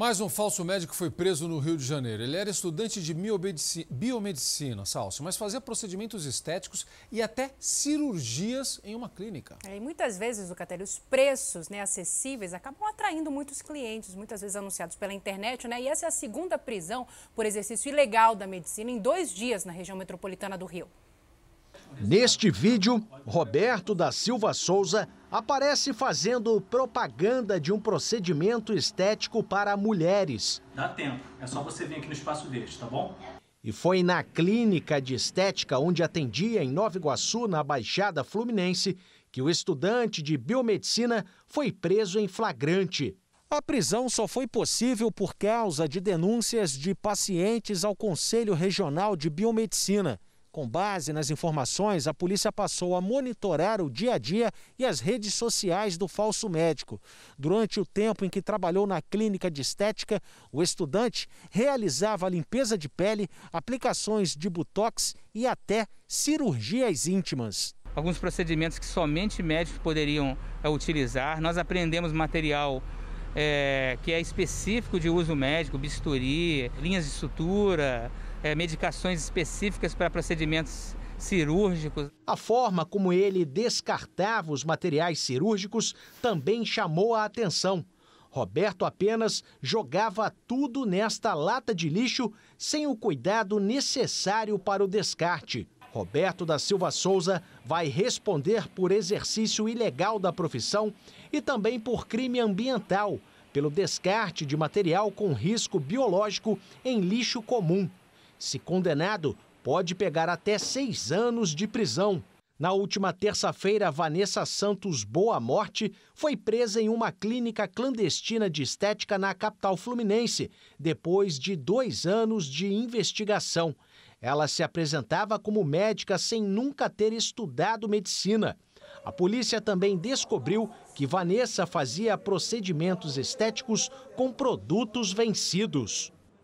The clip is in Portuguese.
Mais um falso médico foi preso no Rio de Janeiro. Ele era estudante de biomedicina, Salcio, mas fazia procedimentos estéticos e até cirurgias em uma clínica. É, e muitas vezes, Lucatelli, os preços né, acessíveis acabam atraindo muitos clientes, muitas vezes anunciados pela internet, né? E essa é a segunda prisão por exercício ilegal da medicina em dois dias na região metropolitana do Rio. Neste vídeo, Roberto da Silva Souza aparece fazendo propaganda de um procedimento estético para mulheres. Dá tempo, é só você vir aqui no Espaço Verde, tá bom? E foi na clínica de estética onde atendia em Nova Iguaçu, na Baixada Fluminense, que o estudante de biomedicina foi preso em flagrante. A prisão só foi possível por causa de denúncias de pacientes ao Conselho Regional de Biomedicina. Com base nas informações, a polícia passou a monitorar o dia a dia e as redes sociais do falso médico. Durante o tempo em que trabalhou na clínica de estética, o estudante realizava limpeza de pele, aplicações de botox e até cirurgias íntimas. Alguns procedimentos que somente médicos poderiam eh, utilizar. Nós apreendemos material é, que é específico de uso médico, bisturi, linhas de sutura, é, medicações específicas para procedimentos cirúrgicos. A forma como ele descartava os materiais cirúrgicos também chamou a atenção. Roberto apenas jogava tudo nesta lata de lixo sem o cuidado necessário para o descarte. Roberto da Silva Souza vai responder por exercício ilegal da profissão e também por crime ambiental, pelo descarte de material com risco biológico em lixo comum. Se condenado, pode pegar até seis anos de prisão. Na última terça-feira, Vanessa Santos Boa Morte foi presa em uma clínica clandestina de estética na capital fluminense, depois de dois anos de investigação. Ela se apresentava como médica sem nunca ter estudado medicina. A polícia também descobriu que Vanessa fazia procedimentos estéticos com produtos vencidos.